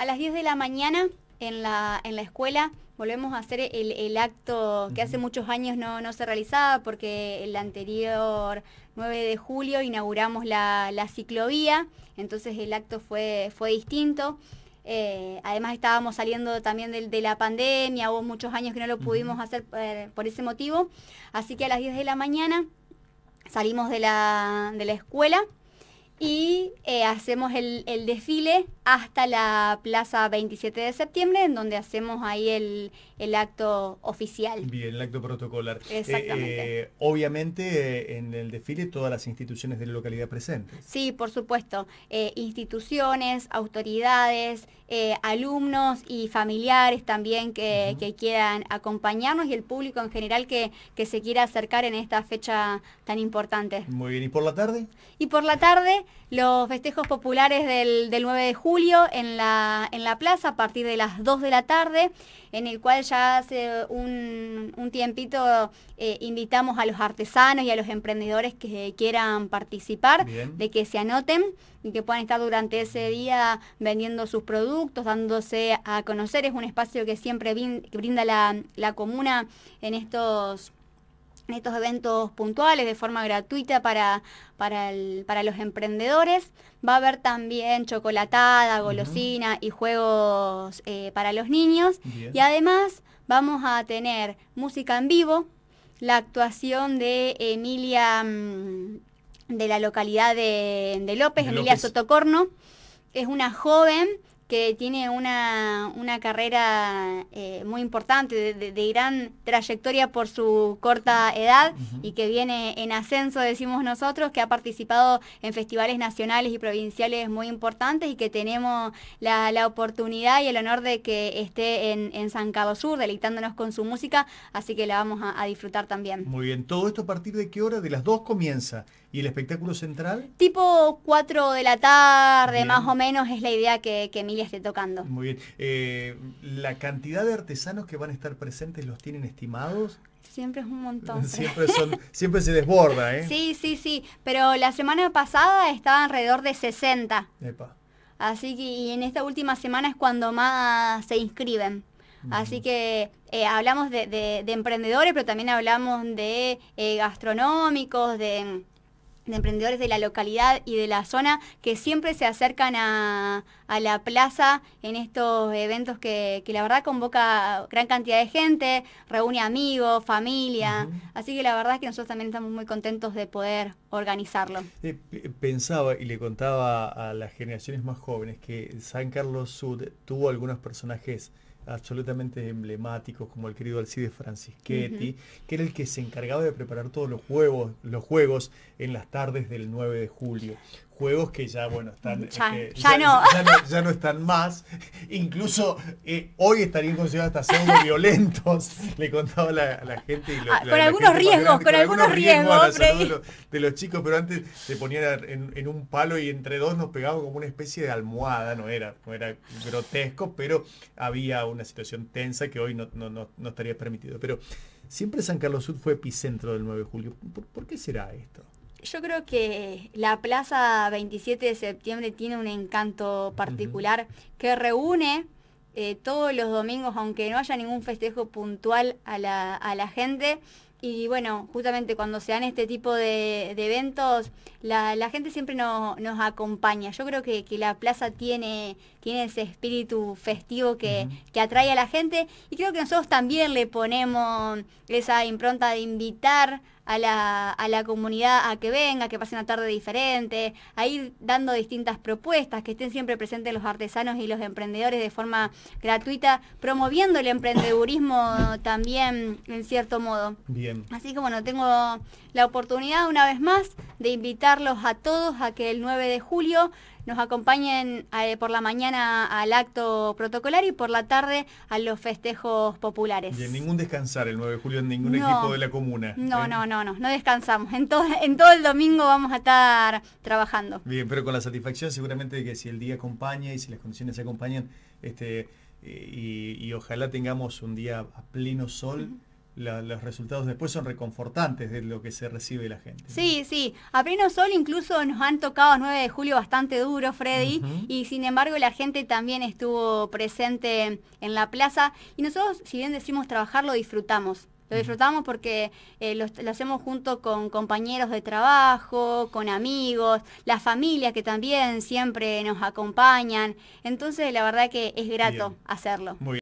a las 10 de la mañana en la, escuela volvemos a hacer el, acto que hace muchos años no, se realizaba porque el anterior 9 de julio inauguramos la, ciclovía, entonces el acto fue, fue distinto. Eh, además estábamos saliendo también de, la pandemia, hubo muchos años que no lo pudimos hacer por, ese motivo, así que a las 10 de la mañana salimos de la, escuela y eh, hacemos el, el desfile hasta la Plaza 27 de septiembre, en donde hacemos ahí el, acto oficial. Bien, el acto protocolar. Eh, Exactamente. Eh, obviamente eh, en el desfile todas las instituciones de la localidad presentes. Sí, por supuesto. instituciones, autoridades, alumnos y familiares también que, quieran acompañarnos y el público en general que, se quiera acercar en esta fecha tan importante. Muy bien, ¿y por la tarde? Y por la tarde los festejos populares del 9 de julio en la, en la plaza a partir de las 2 de la tarde, en el cual ya hace un, tiempito eh, invitamos a los artesanos y a los emprendedores que quieran participar, de que se anoten y que puedan estar durante ese día vendiendo sus productos, dándose a conocer. Es un espacio que siempre brinda la, la comuna en estos estos eventos puntuales de forma gratuita para, los emprendedores. Va a haber también chocolatada, golosina y juegos eh, para los niños. Y además vamos a tener música en vivo, la actuación de Emilia mm, de la localidad de, López, Emilia Sotocorno. Es una joven que tiene una, carrera eh, muy importante, de, gran trayectoria por su corta edad y que viene en ascenso, decimos nosotros, que ha participado en festivales nacionales y provinciales muy importantes y que tenemos la, oportunidad y el honor de que esté en, en, San Cabo Sur deleitándonos con su música, así que la vamos a, disfrutar también. Muy bien, todo esto a partir de qué hora? De las dos comienza. ¿Y el espectáculo central? Tipo 4 de la tarde, más o menos, es la idea que, que esté tocando. Muy bien. Eh, ¿La cantidad de artesanos que van a estar presentes los tienen estimados? Siempre es un montón. Siempre, se desborda, ¿eh? Sí, sí, sí. Pero la semana pasada estaba alrededor de 60. Así que y en esta última semana es cuando más se inscriben. Así que eh, hablamos de, emprendedores, pero también hablamos de eh, gastronómicos, de de emprendedores de la localidad y de la zona que siempre se acercan a, la plaza en estos eventos que, la verdad convoca gran cantidad de gente, reúne amigos, familia. Así que la verdad es que nosotros también estamos muy contentos de poder organizarlo. Eh, pensaba y le contaba a las generaciones más jóvenes que San Carlos Sud tuvo algunos personajes absolutamente emblemáticos como el querido Alcide Francischetti, que era el que se encargaba de preparar todos los juegos, los juegos en las tardes del 9 de julio juegos que ya, bueno, están. Este, ya, no. ya no. están más. Incluso eh, hoy estarían considerados hasta pseudo violentos, le contaba la, a la gente. Y con, algunos riesgos, con, algunos riesgos, De, los, chicos, pero antes se ponían en, un palo y entre dos nos pegaban como una especie de almohada, no era, era grotesco, pero había una situación tensa que hoy no, no, no, estaría permitido. Pero siempre San Carlos Sur fue epicentro del 9 de julio. por qué será esto? yo creo que la Plaza 27 de Septiembre tiene un encanto particular que reúne eh, todos los domingos, aunque no haya ningún festejo puntual a la, gente. Y bueno, justamente cuando se dan este tipo de, eventos, la, gente siempre nos acompaña. Yo creo que, la plaza tiene, tiene ese espíritu festivo que, que, atrae a la gente y creo que nosotros también le ponemos esa impronta de invitar a la, comunidad a que venga, que pase una tarde diferente, a ir dando distintas propuestas, que estén siempre presentes los artesanos y los emprendedores de forma gratuita, promoviendo el emprendedurismo también en cierto modo. Bien. Así que bueno, tengo la oportunidad una vez más de invitarlos a todos a que el 9 de julio nos acompañen eh, por la mañana al acto protocolar y por la tarde a los festejos populares. Y en ningún descansar el 9 de julio en ningún equipo de la comuna. ¿eh? No, no, no, no, no descansamos. En todo, en todo el domingo vamos a estar trabajando. Bien, pero con la satisfacción seguramente de que si el día acompaña y si las condiciones acompañan, este, eh, y, ojalá tengamos un día a pleno sol los resultados después son reconfortantes de lo que se recibe la gente. Sí, sí. A pleno sol incluso nos han tocado 9 de julio bastante duro, Freddy, y sin embargo la gente también estuvo presente en la plaza y nosotros, si bien decimos trabajar, lo disfrutamos. Lo disfrutamos porque eh, lo, hacemos junto con compañeros de trabajo, con amigos, la familia que también siempre nos acompañan. Entonces, la verdad que es grato hacerlo. Muy